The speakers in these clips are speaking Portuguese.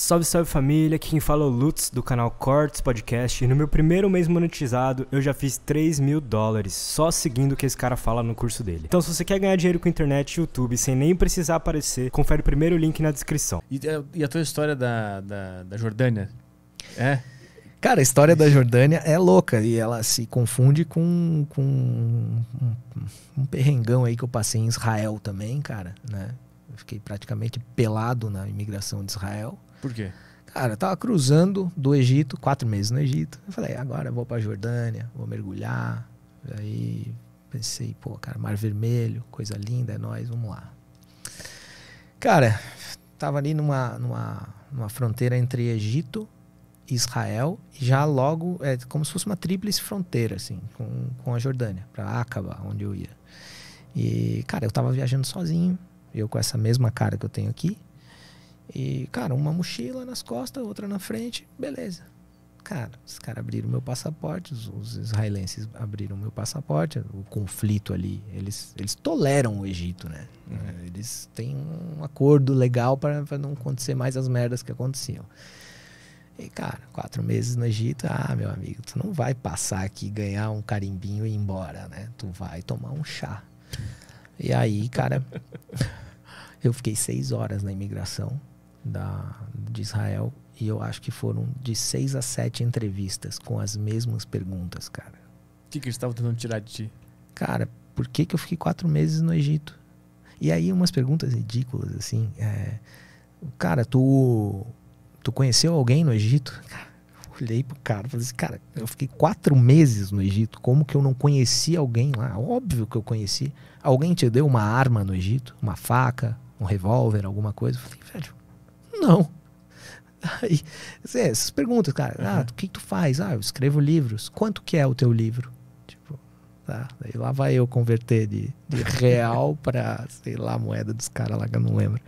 Salve, salve família, aqui quem fala é o Lutz do canal Cortes Podcast e no meu primeiro mês monetizado eu já fiz 3 mil dólares só seguindo o que esse cara fala no curso dele. Então se você quer ganhar dinheiro com internet e YouTube sem nem precisar aparecer, confere o primeiro link na descrição. E, é, e a tua história da, da, da Jordânia? É? Cara, a história da Jordânia é louca e ela se confunde com, com um, um perrengão aí que eu passei em Israel também, cara, né? Eu fiquei praticamente pelado na imigração de Israel. Por quê? Cara, eu tava cruzando do Egito, quatro meses no Egito. Eu falei, agora eu vou pra Jordânia, vou mergulhar. Aí pensei, pô, cara, Mar Vermelho, coisa linda, é nóis, vamos lá. Cara, tava ali numa, numa, numa fronteira entre Egito e Israel, e já logo, é como se fosse uma tríplice fronteira, assim, com, com a Jordânia, pra Acaba, onde eu ia. E, cara, eu tava viajando sozinho, eu com essa mesma cara que eu tenho aqui. E, cara, uma mochila nas costas, outra na frente, beleza. Cara, os caras abriram meu passaporte, os, os, israelenses abriram meu passaporte, o conflito ali. Eles, eles toleram o Egito, né? Uhum. Eles têm um acordo legal para não acontecer mais as merdas que aconteciam. E, cara, quatro meses no Egito, ah, meu amigo, tu não vai passar aqui, ganhar um carimbinho e ir embora, né? Tu vai tomar um chá. E aí, cara, eu fiquei seis horas na imigração da, de Israel e eu acho que foram de seis a sete entrevistas com as mesmas perguntas, cara. O que, que eles estavam tentando tirar de ti? Cara, por que, que eu fiquei quatro meses no Egito? E aí umas perguntas ridículas, assim. É, cara, tu, tu conheceu alguém no Egito? Cara, olhei pro cara e falei assim, cara, eu fiquei quatro meses no Egito, como que eu não conheci alguém lá? Óbvio que eu conheci. Alguém te deu uma arma no Egito? Uma faca? Um revólver? Alguma coisa? Eu falei, velho não. Aí, essas perguntas, cara. Uhum. Ah, o que, tu faz? Ah, eu escrevo livros. Quanto que é o teu livro? Tipo, tá. lá vai eu converter de, de real para sei lá, moeda dos caras lá que eu não lembro.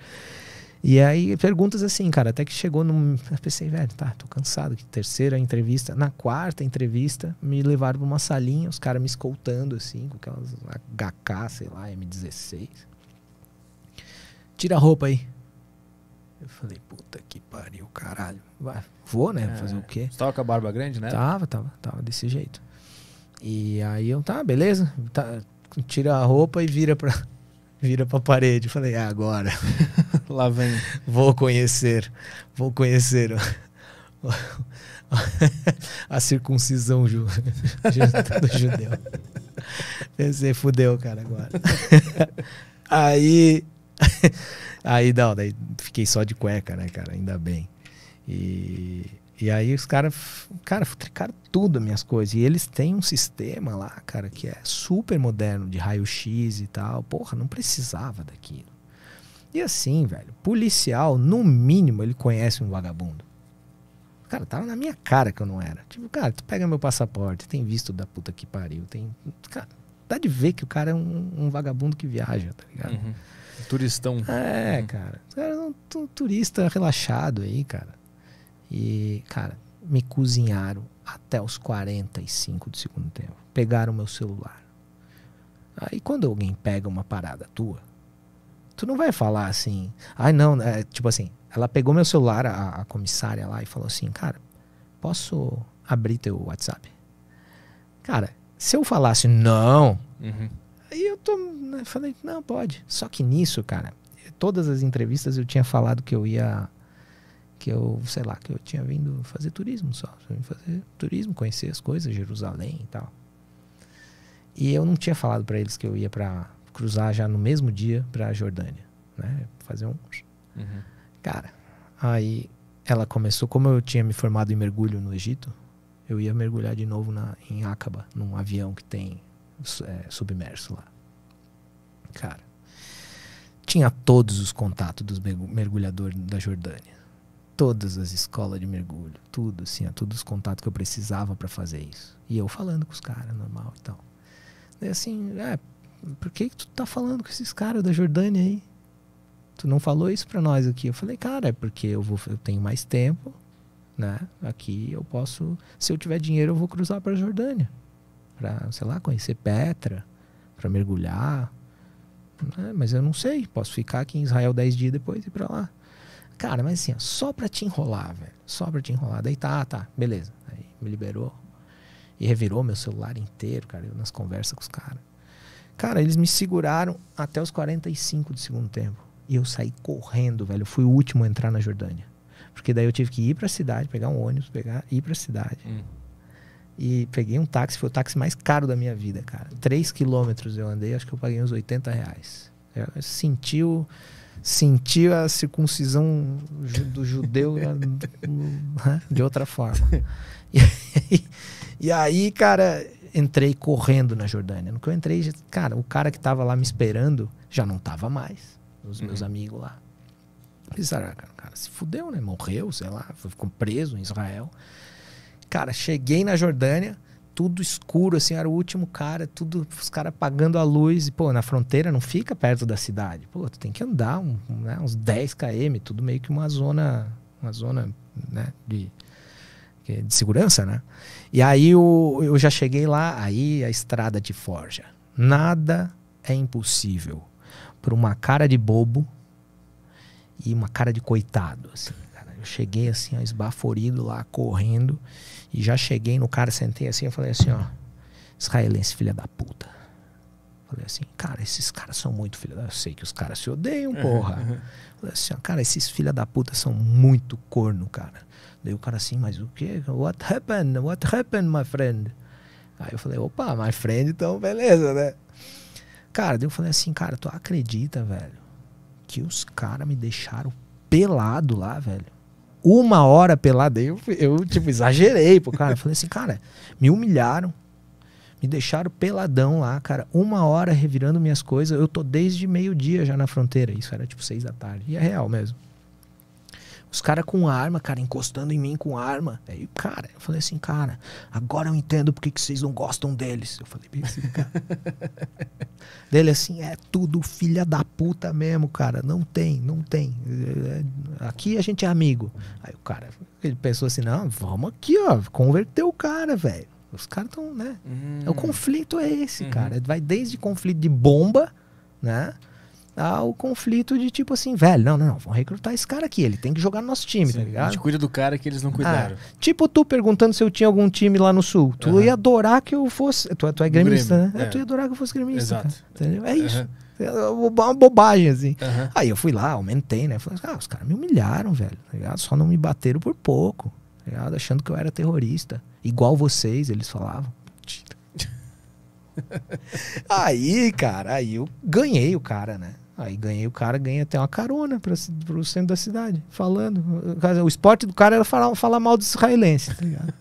E aí, perguntas assim, cara, até que chegou no Eu pensei, velho, tá, tô cansado. Que terceira entrevista. Na quarta entrevista, me levaram pra uma salinha, os caras me escoltando, assim, com aquelas HK, sei lá, M16. Tira a roupa aí. Eu falei, puta que pariu, caralho. Vai, vou, né? É. Fazer o quê? Você tava com a barba grande, né? Tava, tava, tava desse jeito. E aí eu, tá, beleza. Tá, tira a roupa e vira pra, vira pra parede. Eu falei, é agora. Lá vem. Vou conhecer. Vou conhecer. a circuncisão ju, do judeu. Pensei, fudeu, cara, agora. aí aí não, daí fiquei só de cueca, né, cara? Ainda bem. E, e aí os caras, cara, tricaram tudo minhas coisas. E eles têm um sistema lá, cara, que é super moderno, de raio-x e tal. Porra, não precisava daquilo. E assim, velho, policial, no mínimo, ele conhece um vagabundo. Cara, tava na minha cara que eu não era. Tipo, cara, tu pega meu passaporte, tem visto da puta que pariu, tem. Cara, dá de ver que o cara é um, um vagabundo que viaja, tá ligado? Uhum. Turistão. É, cara. Os caras são um turista relaxado aí, cara. E, cara, me cozinharam até os 45 do segundo tempo. Pegaram meu celular. Aí quando alguém pega uma parada tua, tu não vai falar assim, ai ah, não, é, tipo assim, ela pegou meu celular, a, a, comissária lá, e falou assim, cara, posso abrir teu WhatsApp? Cara, se eu falasse não, uhum. Aí eu tô, né, falei, não, pode. Só que nisso, cara, todas as entrevistas eu tinha falado que eu ia que eu, sei lá, que eu tinha vindo fazer turismo só, fazer turismo, conhecer as coisas, Jerusalém e tal. E eu não tinha falado para eles que eu ia para cruzar já no mesmo dia para Jordânia, né? Fazer um uhum. cara. Aí ela começou, como eu tinha me formado em mergulho no Egito, eu ia mergulhar de novo na em Acaba, num avião que tem é, submerso lá. Cara, tinha todos os contatos dos mergulhadores da Jordânia. Todas as escolas de mergulho, tudo assim, todos os contatos que eu precisava para fazer isso. E eu falando com os caras, normal e então. tal. Daí assim, é, por que, que tu tá falando com esses caras da Jordânia aí? Tu não falou isso para nós aqui. Eu falei, cara, é porque eu, vou, eu tenho mais tempo, né? Aqui eu posso, se eu tiver dinheiro, eu vou cruzar para a Jordânia para, sei lá, conhecer Petra, para mergulhar. É, mas eu não sei, posso ficar aqui em Israel 10 dias depois e ir para lá. Cara, mas assim, ó, só para te enrolar, velho. Só para te enrolar. Daí tá, tá, beleza. Aí me liberou. E revirou meu celular inteiro, cara, eu nas conversas com os caras. Cara, eles me seguraram até os 45 do segundo tempo. E eu saí correndo, velho. Eu fui o último a entrar na Jordânia. Porque daí eu tive que ir para a cidade, pegar um ônibus, pegar, ir para a cidade. Hum e peguei um táxi, foi o táxi mais caro da minha vida, cara. Três quilômetros eu andei, acho que eu paguei uns 80 reais. Eu sentiu, sentiu a circuncisão do judeu né, de outra forma. E aí, e aí, cara, entrei correndo na Jordânia. No que eu entrei, cara, o cara que tava lá me esperando já não tava mais. Os uhum. meus amigos lá. Pensaram, ah, cara, cara, se fudeu, né? Morreu, sei lá, ficou preso em Israel. Cara, cheguei na Jordânia, tudo escuro, assim, era o último cara, tudo, os caras apagando a luz. E, pô, na fronteira não fica perto da cidade. Pô, tu tem que andar um, né, uns 10 km, tudo meio que uma zona, uma zona, né, de, é de segurança, né? E aí eu, eu já cheguei lá, aí a estrada de forja. Nada é impossível para uma cara de bobo e uma cara de coitado, assim. Eu cheguei assim, ó, esbaforido lá, correndo. E já cheguei no cara, sentei assim, eu falei assim, ó. Israelense, filha da puta. Falei assim, cara, esses caras são muito filha da... Eu sei que os caras se odeiam, porra. Falei assim, ó, cara, esses filha da puta são muito corno, cara. Daí o cara assim, mas o que What happened? What happened, my friend? Aí eu falei, opa, my friend, então beleza, né? Cara, daí eu falei assim, cara, tu acredita, velho, que os caras me deixaram pelado lá, velho? uma hora pelada. Eu, eu tipo, exagerei pro cara. Eu falei assim, cara, me humilharam. Me deixaram peladão lá, cara. Uma hora revirando minhas coisas. Eu tô desde meio-dia já na fronteira. Isso era tipo seis da tarde. E é real mesmo. Os caras com arma, cara, encostando em mim com arma. Aí, cara, eu falei assim, cara, agora eu entendo porque que vocês não gostam deles. Eu falei bem assim, cara. Dele assim, é tudo filha da puta mesmo, cara. Não tem, não tem. Aqui a gente é amigo. Aí o cara, ele pensou assim, não, vamos aqui, ó, converter o cara, velho. Os caras estão, né? Hum. O conflito é esse, uhum. cara. Vai desde conflito de bomba, né? ao conflito de tipo assim, velho, não, não, não, recrutar esse cara aqui, ele tem que jogar no nosso time, Sim, tá ligado? A gente cuida do cara que eles não ah, cuidaram. Ah, tipo tu perguntando se eu tinha algum time lá no Sul. Tu uhum. ia adorar que eu fosse. Tu, é, tu é gremista, Grêmio, né? É. Tu ia é. adorar que eu fosse gremista. Exato. Cara, entendeu? É uhum. isso. É uma bobagem, assim. Uhum. Aí eu fui lá, aumentei, né? Falei, ah, os caras me humilharam, velho. Tá ligado? Só não me bateram por pouco. Tá ligado? Achando que eu era terrorista. Igual vocês, eles falavam. aí, cara, aí eu ganhei o cara, né? Aí ganhei, o cara ganha até uma carona para o centro da cidade, falando. O esporte do cara era falar, falar mal dos israelenses, tá ligado?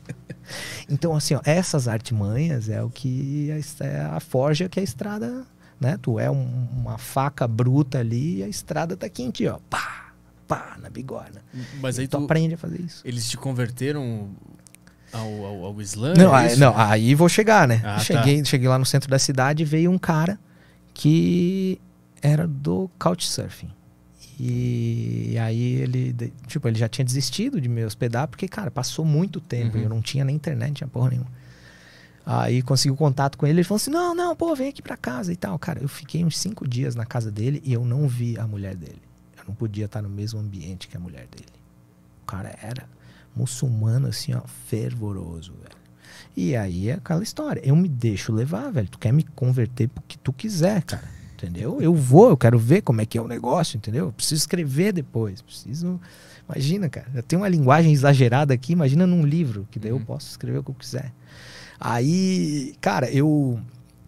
então, assim, ó, essas artimanhas é o que é a, é a forja que a estrada, né? Tu é um, uma faca bruta ali e a estrada tá quente, ó. Pá, pá, na bigorna. Mas então aí tu, tu aprende a fazer isso. Eles te converteram ao, ao, ao Islã? Não, é aí, não, aí vou chegar, né? Ah, tá. cheguei, tá. cheguei lá no centro da cidade e veio um cara que era do Couchsurfing. E aí ele, tipo, ele já tinha desistido de me hospedar, porque, cara, passou muito tempo, uhum. eu não tinha nem internet, não tinha porra nenhuma. Aí um contato com ele, ele falou assim: não, não, pô, vem aqui pra casa e tal. Cara, eu fiquei uns cinco dias na casa dele e eu não vi a mulher dele. Eu não podia estar no mesmo ambiente que a mulher dele. O cara era muçulmano, assim, ó, fervoroso, velho. E aí é aquela história. Eu me deixo levar, velho. Tu quer me converter porque tu quiser, cara entendeu? Eu vou, eu quero ver como é que é o negócio, entendeu? Eu preciso escrever depois, preciso... Imagina, cara, eu tenho uma linguagem exagerada aqui, imagina num livro, que daí uhum. eu posso escrever o que eu quiser. Aí, cara, eu,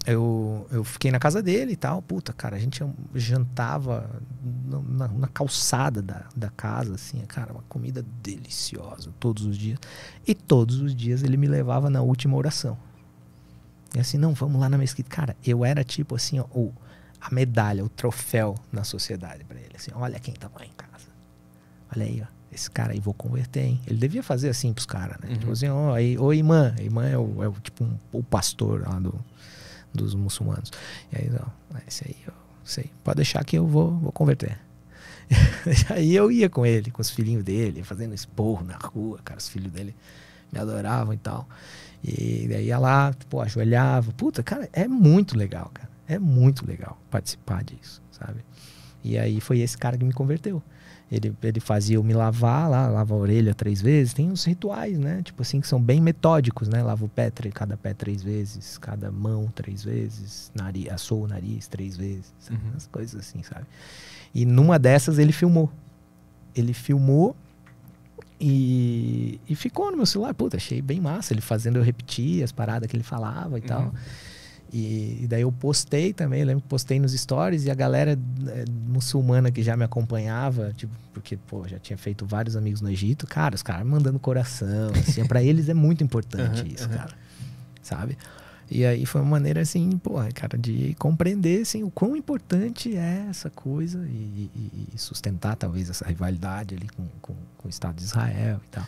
eu, eu fiquei na casa dele e tal, puta, cara, a gente jantava na, na calçada da, da casa, assim, cara, uma comida deliciosa, todos os dias. E todos os dias ele me levava na última oração. E assim, não, vamos lá na mesquita. Cara, eu era tipo assim, ó, o a medalha, o troféu na sociedade para ele. Assim, olha quem tá lá em casa. Olha aí, ó. Esse cara aí vou converter, hein? Ele devia fazer assim pros caras, né? Tipo uhum. Tipo assim, ó, aí, ô imã, imã é o, é o tipo um, o pastor lá do, dos muçulmanos. E aí, ah, ó, esse aí, ó, sei, pode deixar que eu vou, vou converter. aí eu ia com ele, com os filhinhos dele, fazendo esporro na rua, cara, os filhos dele me adoravam e tal. E daí ia lá, tipo, ajoelhava. Puta, cara, é muito legal, cara. É muito legal participar disso, sabe? E aí foi esse cara que me converteu. Ele, ele fazia eu me lavar lá, lava a orelha três vezes. Tem uns rituais, né? Tipo assim, que são bem metódicos, né? Lava o pé, cada pé três vezes, cada mão três vezes, nariz, assou o nariz três vezes, Uhum. As coisas assim, sabe? E numa dessas ele filmou. Ele filmou e, e ficou no meu celular. Puta, achei bem massa ele fazendo eu repetir as paradas que ele falava e uhum. tal. E, e, daí eu postei também, lembro que postei nos stories e a galera é, muçulmana que já me acompanhava, tipo, porque, pô, já tinha feito vários amigos no Egito, cara, os caras mandando coração, assim, para eles é muito importante uhum, isso, uhum. cara. Sabe? E aí foi uma maneira, assim, pô, é, cara, de compreender, assim, o quão importante é essa coisa e, e, e sustentar, talvez, essa rivalidade ali com, com, com o Estado de Israel e tal.